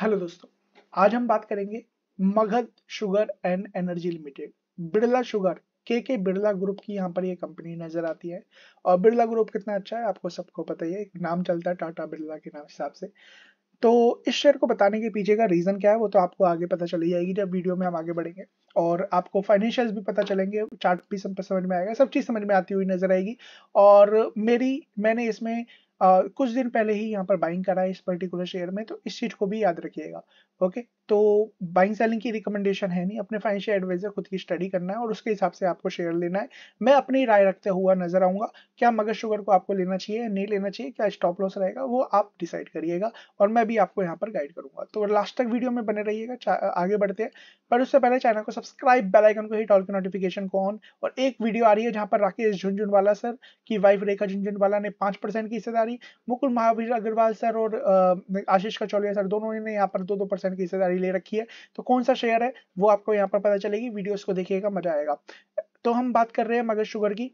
hello दोस्तों आज हम बात करेंगे Magadh sugar and energy limited Birla sugar K K Birla group की यहाँ पर ये कंपनी नजर आती है और बिरला ग्रुप कितना अच्छा है आपको सबको पता ही है नाम चलता है टाटा बिरला के नाम हिसाब से तो इस शेयर को बताने के पीछे का रीजन क्या है वो तो आपको आगे पता चली जाएगी जब वीडियो में हम आगे बढ़ेंगे और आपको फाइनेंशियल भी पता चलेंगे चार्ट भी समझ में आएगा सब चीज समझ में आती हुई नजर आएगी और मेरी मैंने इसमें कुछ दिन पहले ही यहाँ पर बाइंग करा है इस पर्टिकुलर शेयर में तो इस चीज को भी याद रखिएगा ओके तो बाइंग सेलिंग की रिकमेंडेशन है नहीं अपने फाइनेंशियल एडवाइजर खुद की स्टडी करना है और उसके हिसाब से आपको शेयर लेना है मैं अपनी राय रखते हुआ नजर आऊंगा क्या मगर शुगर को आपको लेना चाहिए या नहीं लेना चाहिए क्या स्टॉप लॉस रहेगा वो आप डिसाइड करिएगा और मैं भी आपको यहाँ पर गाइड करूंगा तो लास्ट तक वीडियो में बने रहिएगा आगे बढ़ते हैं पर उससे पहले चैनल को सब्सक्राइब बेलाइकन को हिट ऑल की नोटिफिकेशन को ऑन और एक वीडियो आ रही है जहाँ पर राकेश झुंझुनवाला सर की वाइफ रेखा झुंझुनवाला ने पांच की हिस्सेदारी मुकुल महावीर अग्रवाल सर और आशीष कचौलिया सर दोनों ने यहाँ पर दो दो की हिस्सेदारी ले रखी है तो कौन सा शेयर है वो आपको यहाँ पर पता चलेगी वीडियोस को देखिएगा मजा आएगा तो हम बात कर रहे हैं मगर शुगर की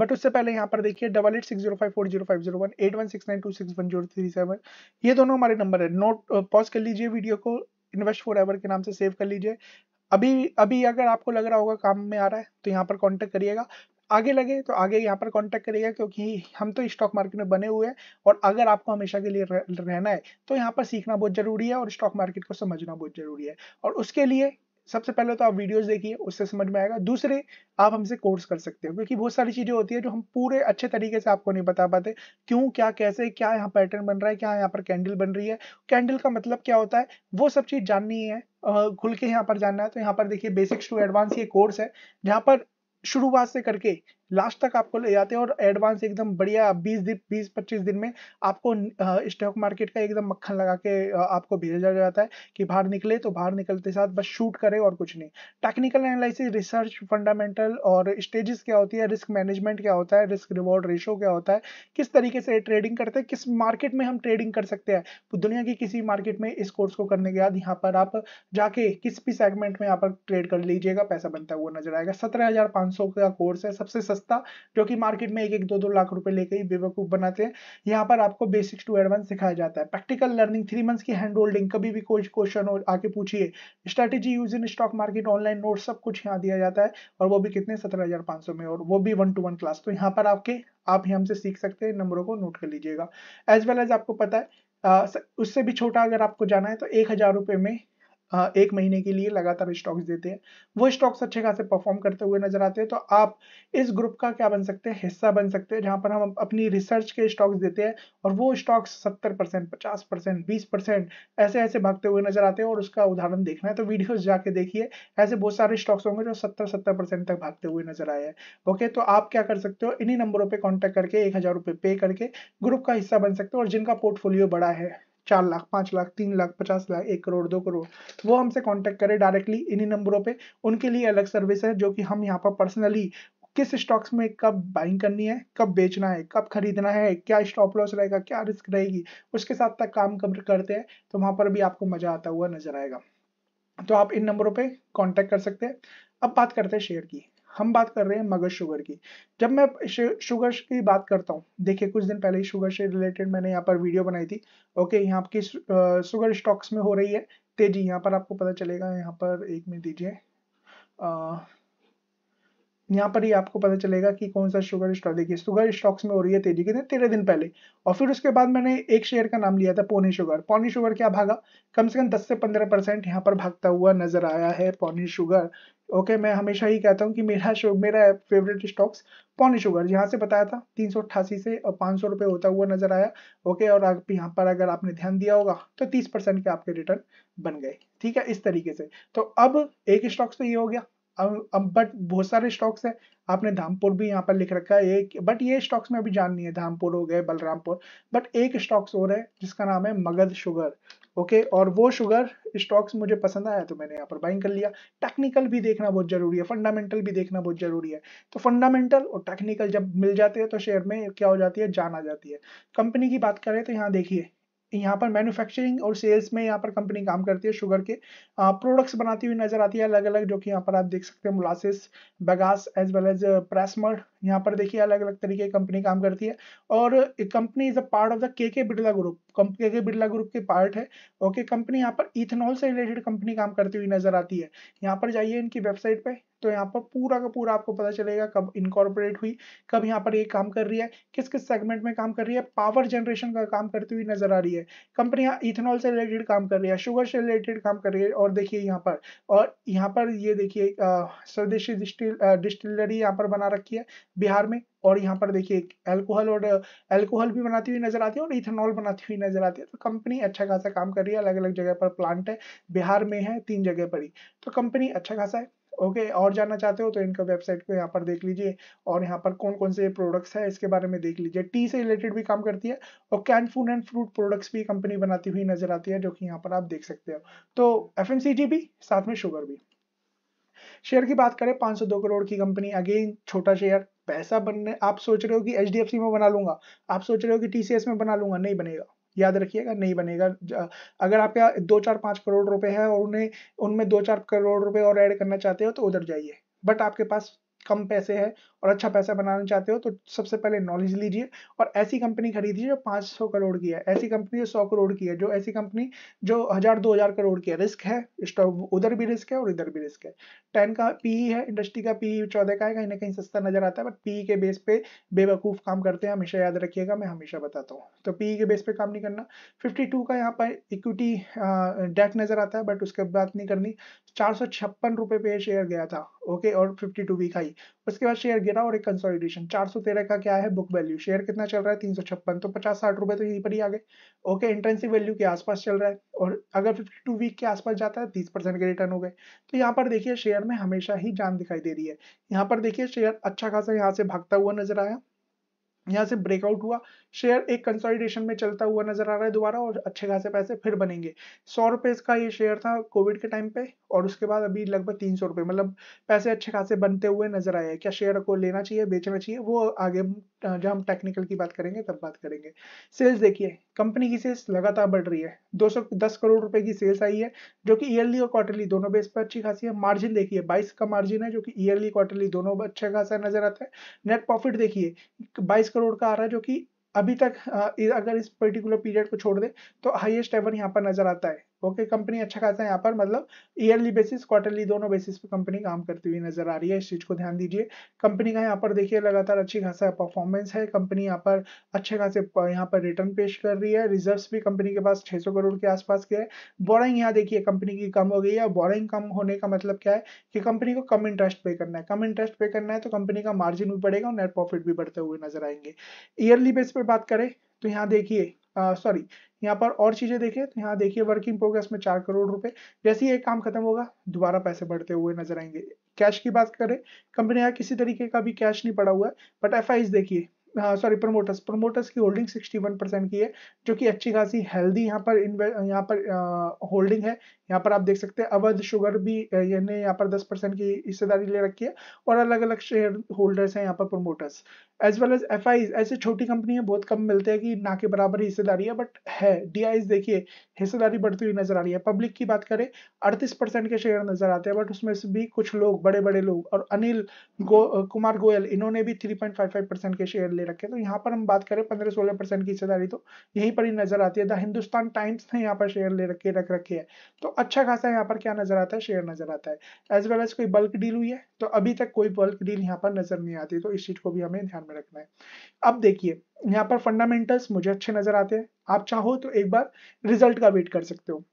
बट उससे पहले यहाँ पर देखिए double eight six zero five four zero five zero one eight one six nine two six one zero three seven ये दोनों हमारे नंबर है नोट पॉज कर लीजिए वीडियो को इन्वेस्ट फॉर एवर के नाम से सेव कर लीजिए अभी अभी अगर आपको लग रहा होगा काम में आ रहा है तो यहाँ पर कांटेक्ट करिएगा आगे लगे तो आगे यहाँ पर कांटेक्ट करेगा क्योंकि हम तो स्टॉक मार्केट में बने हुए हैं और अगर आपको हमेशा के लिए रहना है तो यहाँ पर सीखना बहुत ज़रूरी है और स्टॉक मार्केट को समझना बहुत ज़रूरी है और उसके लिए सबसे पहले तो आप वीडियोस देखिए उससे समझ में आएगा दूसरे आप हमसे कोर्स कर सकते हो क्योंकि बहुत सारी चीज़ें होती है जो हम पूरे अच्छे तरीके से आपको नहीं बता पाते क्यों क्या कैसे क्या यहाँ पैटर्न बन रहा है क्या यहाँ पर कैंडल बन रही है कैंडल का मतलब क्या होता है वो सब चीज़ जाननी है खुल के यहाँ पर जानना है तो यहाँ पर देखिए बेसिक्स टू एडवांस ये कोर्स है जहाँ पर शुरुआत से करके लास्ट तक आपको ले जाते हैं और एडवांस एकदम बढ़िया बीस दिन बीस पच्चीस दिन में आपको स्टॉक मार्केट का एकदम मक्खन लगा के आपको भेजा जाता है कि बाहर निकले तो बाहर निकलते साथ बस शूट करें और कुछ नहीं टेक्निकल एनालिसिस रिसर्च फंडामेंटल और स्टेजेस क्या होती है रिस्क मैनेजमेंट क्या होता है रिस्क रिवॉर्ड रेशो क्या होता है किस तरीके से ट्रेडिंग करते हैं किस मार्केट में हम ट्रेडिंग कर सकते हैं तो दुनिया की किसी मार्केट में इस कोर्स को करने के बाद यहाँ पर आप जाके किस भी सेगमेंट में यहाँ पर ट्रेड कर लीजिएगा पैसा बनता हुआ नजर आएगा सत्रह का कोर्स है सबसे सस्ता जो कि मार्केट में एक एक दो दो लाख रुपए लेके ही बेवकूफ़ बनाते हैं यहाँ पर आपको बेसिक्स टू एडवांस सिखाया जाता है प्रैक्टिकल लर्निंग थ्री मंथ्स की हैंड होल्डिंग कभी भी कोई क्वेश्चन हो आके पूछिए strategy use in stock market online note सब कुछ यहाँ दिया जाता है और वो भी कितने सत्रह में और वो भी वन टू वन क्लास तो यहाँ पर आपके आप ही हमसे सीख सकते हैं नंबरों को नोट कर लीजिएगा एज वेल एज आपको पता है आ, उससे भी छोटा अगर आपको जाना है तो एक हजार रुपए में हाँ, एक महीने के लिए लगातार स्टॉक्स देते हैं वो स्टॉक्स अच्छे खासे परफॉर्म करते हुए नजर आते हैं तो आप इस ग्रुप का क्या बन सकते हैं हिस्सा बन सकते हैं जहां पर हम अपनी रिसर्च के स्टॉक्स देते हैं और वो स्टॉक्स सत्तर परसेंट पचास परसेंट बीस परसेंट ऐसे ऐसे भागते हुए नजर आते हैं और उसका उदाहरण देखना है तो वीडियो जाके देखिए ऐसे बहुत सारे स्टॉक्स होंगे जो सत्तर सत्तर परसेंट तक भागते हुए नजर आए हैं ओके तो आप क्या कर सकते हो इन्हीं नंबरों पर कॉन्टेक्ट करके एक हजार रुपये पे करके ग्रुप का हिस्सा बन सकते हो और जिनका पोर्टफोलियो बड़ा है चार लाख पांच लाख तीन लाख पचास लाख एक करोड़ दो करोड़ वो हमसे कॉन्टेक्ट करे डायरेक्टली इन्हीं नंबरों पे उनके लिए अलग सर्विस है जो कि हम यहाँ पर पर्सनली किस स्टॉक्स में कब बाइंग करनी है कब बेचना है कब खरीदना है क्या स्टॉप लॉस रहेगा क्या रिस्क रहेगी उसके साथ तक काम कब करते हैं तो वहां पर भी आपको मज़ा आता हुआ नजर आएगा तो आप इन नंबरों पे कांटेक्ट कर सकते हैं अब बात करते हैं शेयर की हम बात कर रहे हैं मगज शुगर की जब मैं शुगर की बात करता हूँ देखिए कुछ दिन पहले ही शुगर से रिलेटेड मैंने यहाँ पर वीडियो बनाई थी ओके यहाँ आपकी शुगर स्टॉक्स में हो रही है तेजी यहाँ पर आपको पता चलेगा यहाँ पर एक मिनट दीजिए यहाँ पर ही आपको पता चलेगा कि कौन सा शुगर स्टॉक देखिए शुगर स्टॉक्स में हो रही है तेजी कितने तेरह दिन पहले और फिर उसके बाद मैंने एक शेयर का नाम लिया था पोनी शुगर पोनी शुगर क्या भागा कम से कम 10 से 15 परसेंट यहाँ पर भागता हुआ नजर आया है पोनी शुगर ओके मैं हमेशा ही कहता हूँ कि मेरा शो मेरा फेवरेट स्टॉक्स पोनी शुगर यहाँ से बताया था तीन सौ अट्ठासी से और पाँच सौ होता हुआ नजर आया ओके और आप यहाँ पर अगर आपने ध्यान दिया होगा तो तीस परसेंट के आपके रिटर्न बन गए ठीक है इस तरीके से तो अब एक स्टॉक्स तो ये हो गया अब बट बहुत सारे स्टॉक्स है आपने धामपुर भी यहाँ पर लिख रखा है एक बट ये स्टॉक्स में अभी जान नहीं है धामपुर हो गए बलरामपुर बट एक स्टॉक्स और है जिसका नाम है मगध शुगर ओके और वो शुगर स्टॉक्स मुझे पसंद आया तो मैंने यहाँ पर बाइंग कर लिया टेक्निकल भी देखना बहुत जरूरी है फंडामेंटल भी देखना बहुत जरूरी है तो फंडामेंटल और टेक्निकल जब मिल जाते हैं तो शेयर में क्या हो जाती है जान आ जाती है कंपनी की बात करें तो यहाँ देखिए यहाँ पर मैन्युफैक्चरिंग और सेल्स में यहाँ पर कंपनी काम करती है शुगर के प्रोडक्ट्स बनाती हुई नजर आती है अलग अलग जो कि यहाँ पर आप देख सकते हैं molasses bagasse as well as press mud यहाँ पर देखिए अलग अलग तरीके की कंपनी काम करती है और company is a part of the K K Birla group K K Birla group के पार्ट है ओके कंपनी यहाँ पर इथेनॉल से रिलेटेड कंपनी काम करती हुई नजर आती है यहाँ पर जाइए इनकी वेबसाइट पे तो यहाँ पर पूरा का पूरा आपको पता चलेगा कब इनकॉर्पोरेट हुई कब यहाँ पर ये यह काम कर रही है किस किस सेगमेंट में काम कर रही है पावर जनरेशन का काम करती हुई नजर आ रही है कंपनी यहाँ इथेनॉल से रिलेटेड काम कर रही है शुगर से रिलेटेड काम कर रही है और देखिए यहाँ पर और यहाँ पर ये देखिए स्वदेशी डिस्टिल डिस्टिलरी यहाँ पर बना रखी है बिहार में और यहाँ पर देखिए अल्कोहल और अल्कोहल भी बनाती हुई नजर आती है और इथेनॉल बनाती हुई नजर आती है तो कंपनी अच्छा खासा काम कर रही है अलग अलग जगह पर प्लांट है बिहार में है तीन जगह पर ही तो कंपनी अच्छा खासा है ओके okay, और जानना चाहते हो तो इनका वेबसाइट को यहाँ पर देख लीजिए और यहाँ पर कौन कौन से प्रोडक्ट्स है इसके बारे में देख लीजिए टी से रिलेटेड भी काम करती है और cane food and fruit products भी कंपनी बनाती हुई नजर आती है जो कि यहाँ पर आप देख सकते हो तो एफ भी साथ में शुगर भी शेयर की बात करें 502 करोड़ की कंपनी अगेन छोटा शेयर पैसा बनने आप सोच रहे हो कि एच में बना लूंगा आप सोच रहे हो कि टीसीएस में बना लूंगा नहीं बनेगा याद रखिएगा नहीं बनेगा अगर आपका दो चार पांच करोड़ रुपए है और उन्हें उनमें दो चार करोड़ रुपए और ऐड करना चाहते हो तो उधर जाइए बट आपके पास कम पैसे है और अच्छा पैसा बनाना चाहते हो तो सबसे पहले नॉलेज लीजिए और ऐसी कंपनी खरीदिए जो 500 करोड़ की है ऐसी कंपनी जो 100 करोड़ की है जो ऐसी कंपनी जो हजार दो हजार करोड़ की है रिस्क है स्टॉक उधर भी रिस्क है और इधर भी रिस्क है टेन का पीई e है इंडस्ट्री का पीई e चौदह का है कहीं ना कहीं सस्ता नजर आता है बट पीई e के बेस पे बेवकूफ़ काम करते हैं हमेशा याद रखिएगा मैं हमेशा बताता हूँ तो पीई के बेस पे काम नहीं करना फिफ्टी का यहाँ पर इक्विटी डेट नज़र आता है बट उसके बाद नहीं करनी चार सौ पे शेयर गया था ओके और 52 वीक हाई उसके बाद शेयर गिरा और एक कंसोलिडेशन 413 का क्या है बुक वैल्यू शेयर कितना चल रहा है तीन तो पचास साठ रुपए तो यहीं पर ही आ गए ओके इंटेंसिव वैल्यू के आसपास चल रहा है और अगर 52 वीक के आसपास जाता है तीस परसेंट के रिटर्न हो गए तो यहाँ पर देखिए शेयर में हमेशा ही जान दिखाई दे रही है यहाँ पर देखिए शेयर अच्छा खासा यहाँ से भागता हुआ नजर आया यहाँ से ब्रेकआउट हुआ शेयर एक कंसोलिडेशन में चलता हुआ नजर आ रहा है दोबारा और अच्छे खासे पैसे फिर बनेंगे सौ रुपए का ये शेयर था कोविड के टाइम पे और उसके बाद अभी लगभग तीन सौ रुपए मतलब पैसे अच्छे खासे बनते हुए नजर आए हैं क्या शेयर को लेना चाहिए बेचना चाहिए वो आगे जब हम टेक्निकल की बात करेंगे तब बात करेंगे सेल्स देखिए कंपनी की सेल्स लगातार बढ़ रही है दो करोड़ रुपए की सेल्स आई है जो कि ईयरली और क्वार्टरली दोनों बेस पर अच्छी खासी है मार्जिन देखिए 22 का मार्जिन है जो कि ईयरली क्वार्टरली दोनों अच्छा खासा नजर आता है नेट प्रॉफिट देखिए 22 करोड़ का आ रहा है जो कि अभी तक अगर इस पर्टिकुलर पीरियड को छोड़ दे तो हाईएस्ट एवर यहाँ पर नजर आता है ओके okay, कंपनी अच्छा खासा यहाँ पर मतलब ईयरली बेसिस क्वार्टरली दोनों बेसिस पे कंपनी काम करती हुई नजर आ रही है इस चीज को ध्यान दीजिए कंपनी का यहाँ पर देखिए लगातार अच्छी खासा परफॉर्मेंस है कंपनी यहाँ पर अच्छे खासे यहाँ पर रिटर्न पेश कर रही है रिजर्व भी कंपनी के पास 600 करोड़ के आसपास के है बोरिंग यहाँ देखिए कंपनी की कम हो गई है बोरिंग कम होने का मतलब क्या है कि कंपनी को कम इंटरेस्ट पे करना है कम इंटरेस्ट पे करना है तो कंपनी का मार्जिन भी बढ़ेगा और नेट प्रॉफिट भी बढ़ते हुए नजर आएंगे ईयरली बेस पर बात करें तो यहाँ देखिए सॉरी यहाँ पर और चीजें देखें तो यहाँ देखिए वर्किंग प्रोग्रेस में चार करोड़ रुपए जैसे ही एक काम खत्म होगा दोबारा पैसे बढ़ते हुए नजर आएंगे कैश की बात करें कंपनी यहाँ किसी तरीके का भी कैश नहीं पड़ा हुआ है बट एफ देखिए सॉरी प्रमोटर्स प्रमोटर्स की होल्डिंग 61 परसेंट की है जो कि अच्छी खासी हेल्दी यहाँ पर यहाँ पर होल्डिंग है यहाँ पर आप देख सकते हैं अवध शुगर भी यानी यहाँ पर 10 परसेंट की हिस्सेदारी ले रखी है और अलग अलग शेयर होल्डर्स हैं यहाँ पर promoters as well as F ऐसे छोटी कंपनी है बहुत कम मिलते हैं कि ना के बराबर हिस्सेदारी है बट है डी देखिए हिस्सेदारी बढ़ती हुई नजर आ रही है पब्लिक की बात करें अड़तीस परसेंट के शेयर नजर आते हैं बट उसमें से भी कुछ लोग बड़े बड़े लोग और अनिल कुमार गोयल इन्होंने भी थ्री के शेयर ले रखे तो यहाँ पर हम बात करें पंद्रह सोलह परसेंट की हिस्सेदारी तो यहीं पर ही नजर आती है द हिंदुस्तान टाइम्स ने यहाँ पर शेयर ले रखे रख रखे है तो अच्छा खासा यहाँ पर क्या नजर आता है शेयर नजर आता है एज वेल एज कोई बल्क डील हुई है तो अभी तक कोई बल्क डील यहाँ पर नजर नहीं आती तो इस चीज को भी हमें ध्यान में रखना है अब देखिए यहाँ पर फंडामेंटल्स मुझे अच्छे नजर आते हैं आप चाहो तो एक बार रिजल्ट का वेट कर सकते हो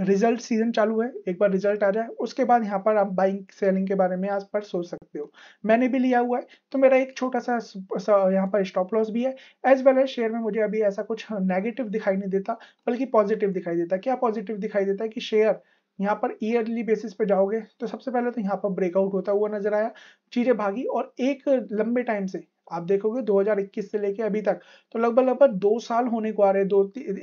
रिजल्ट सीजन चालू है एक बार रिजल्ट आ जाए उसके बाद यहाँ पर आप बाइंग सेलिंग के बारे में आज पर सोच सकते हो मैंने भी लिया हुआ है तो मेरा एक छोटा सा, सा यहाँ पर स्टॉप लॉस भी है एज वेल एज शेयर में मुझे अभी ऐसा कुछ नेगेटिव दिखाई नहीं देता बल्कि पॉजिटिव दिखाई देता क्या पॉजिटिव दिखाई देता है कि शेयर यहाँ पर ईयरली बेसिस पे जाओगे तो सबसे पहले तो यहाँ पर ब्रेकआउट होता हुआ नजर आया चीजें भागी और एक लंबे टाइम से आप देखोगे 2021 से लेके अभी तक तो लगभग लगभग दो साल होने को आ रहे हैं दो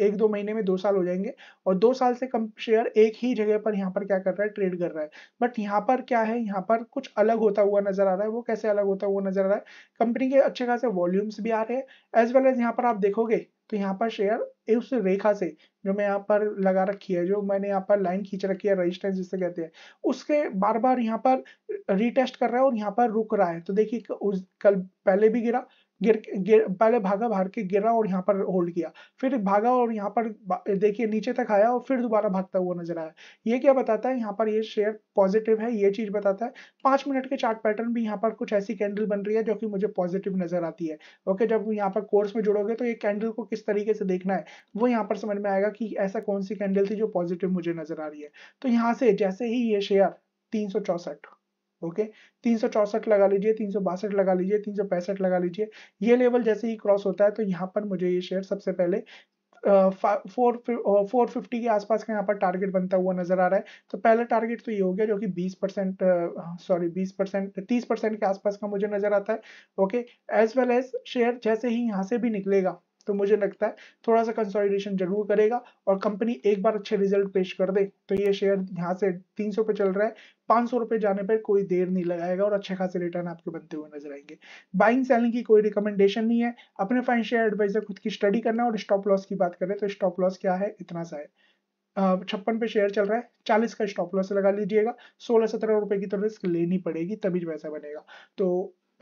एक दो महीने में दो साल हो जाएंगे और दो साल से कम शेयर एक ही जगह पर यहाँ पर क्या कर रहा है ट्रेड कर रहा है बट यहाँ पर क्या है यहाँ पर कुछ अलग होता हुआ नजर आ रहा है वो कैसे अलग होता हुआ नजर आ रहा है कंपनी के अच्छे खासे वॉल्यूम्स भी आ रहे हैं एज वेल एज यहाँ पर आप देखोगे तो यहाँ पर शेयर उस रेखा से जो मैं यहाँ पर लगा रखी है जो मैंने यहाँ पर लाइन खींच रखी है रजिस्टेंस जिसे कहते हैं उसके बार बार यहाँ पर रिटेस्ट कर रहा है और यहाँ पर रुक रहा है तो देखिए कल पहले भी गिरा गिर गिर पहले भागा भाग के गिरा और यहाँ पर होल्ड किया फिर भागा और यहाँ पर देखिए नीचे तक आया और फिर दोबारा भागता हुआ नजर आया ये क्या बताता है यहाँ पर ये शेयर पॉजिटिव है ये चीज बताता है पांच मिनट के चार्ट पैटर्न भी यहाँ पर कुछ ऐसी कैंडल बन रही है जो कि मुझे पॉजिटिव नजर आती है ओके जब यहाँ पर कोर्स में जुड़ोगे तो ये कैंडल को किस तरीके से देखना है वो यहाँ पर समझ में आएगा कि ऐसा कौन सी कैंडल थी जो पॉजिटिव मुझे नजर आ रही है तो यहाँ से जैसे ही ये शेयर तीन ओके तीन सौ चौसठ लगा लीजिए तीन सौ बासठ लगा लीजिए तीन सौ पैंसठ लगा लीजिए ये लेवल जैसे ही क्रॉस होता है तो यहाँ पर मुझे ये शेयर सबसे पहले फोर फोर फिफ्टी के आसपास का यहाँ पर टारगेट बनता हुआ नजर आ रहा है तो पहला टारगेट तो ये हो गया जो कि बीस परसेंट सॉरी हाँ, बीस परसेंट तीस परसेंट के आसपास का मुझे नजर आता है okay as well as share जैसे ही यहाँ से भी निकलेगा तो मुझे लगता है थोड़ा सा कंसोलिडेशन जरूर करेगा और कंपनी एक बार अच्छे रिजल्ट पेश कर दे तो ये शेयर यहाँ से तीन पे चल रहा है पांच रुपए जाने पर कोई देर नहीं लगाएगा और अच्छे खासे रिटर्न आपके बनते हुए नजर आएंगे बाइंग सेलिंग की कोई रिकमेंडेशन नहीं है अपने फाइनेंशियल एडवाइजर खुद की स्टडी करना और स्टॉप लॉस की बात करें तो स्टॉप लॉस क्या है इतना सा है छप्पन पे शेयर चल रहा है चालीस का स्टॉप लॉस लगा लीजिएगा सोलह सत्रह रुपए की तो रिस्क लेनी पड़ेगी तभी वैसा बनेगा तो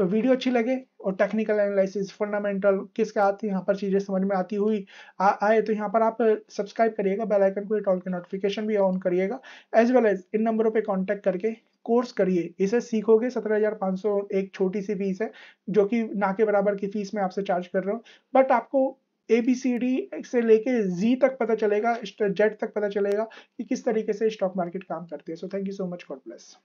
वीडियो अच्छी लगे और टेक्निकल एनालिसिस फंडामेंटल किसके आते यहाँ पर चीज़ें समझ में आती हुई आ, आए तो यहाँ पर आप सब्सक्राइब करिएगा बेल आइकन को हिट ऑल के नोटिफिकेशन भी ऑन करिएगा एज वेल एज इन नंबरों पे कांटेक्ट करके कोर्स करिए इसे सीखोगे सत्रह हजार पाँच सौ एक छोटी सी फीस है जो कि ना के बराबर की फीस में आपसे चार्ज कर रहा हूँ बट आपको ए बी सी डी से लेके जी तक पता चलेगा जेड तक पता चलेगा कि किस तरीके से स्टॉक मार्केट काम करती है so thank you so much God bless